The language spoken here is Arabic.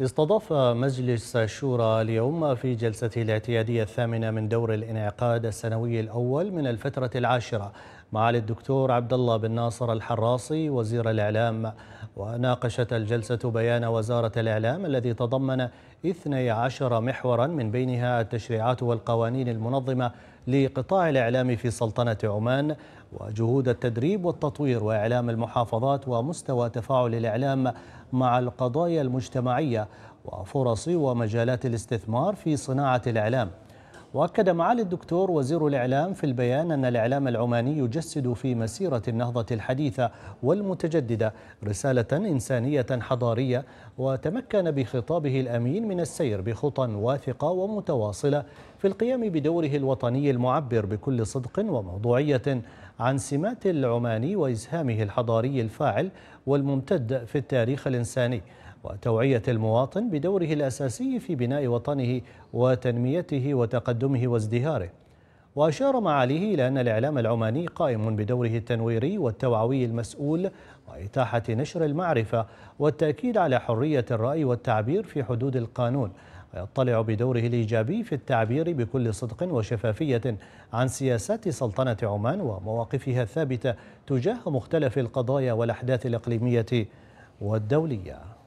استضاف مجلس الشورى اليوم في جلسته الاعتيادية الثامنة من دور الانعقاد السنوي الأول من الفترة العاشرة معالي الدكتور عبد الله بن ناصر الحراصي وزير الإعلام وناقشت الجلسة بيان وزارة الإعلام الذي تضمن 12 محورا من بينها التشريعات والقوانين المنظمة لقطاع الإعلام في سلطنة عمان وجهود التدريب والتطوير وإعلام المحافظات ومستوى تفاعل الإعلام مع القضايا المجتمعية وفرص ومجالات الاستثمار في صناعة الإعلام واكد معالي الدكتور وزير الاعلام في البيان ان الاعلام العماني يجسد في مسيره النهضه الحديثه والمتجدده رساله انسانيه حضاريه وتمكن بخطابه الامين من السير بخطى واثقه ومتواصله في القيام بدوره الوطني المعبر بكل صدق وموضوعيه عن سمات العماني وازهامه الحضاري الفاعل والممتد في التاريخ الانساني وتوعية المواطن بدوره الأساسي في بناء وطنه وتنميته وتقدمه وازدهاره وأشار معاليه إلى أن الإعلام العماني قائم بدوره التنويري والتوعوي المسؤول وإتاحة نشر المعرفة والتأكيد على حرية الرأي والتعبير في حدود القانون ويطلع بدوره الإيجابي في التعبير بكل صدق وشفافية عن سياسات سلطنة عمان ومواقفها الثابتة تجاه مختلف القضايا والأحداث الإقليمية والدولية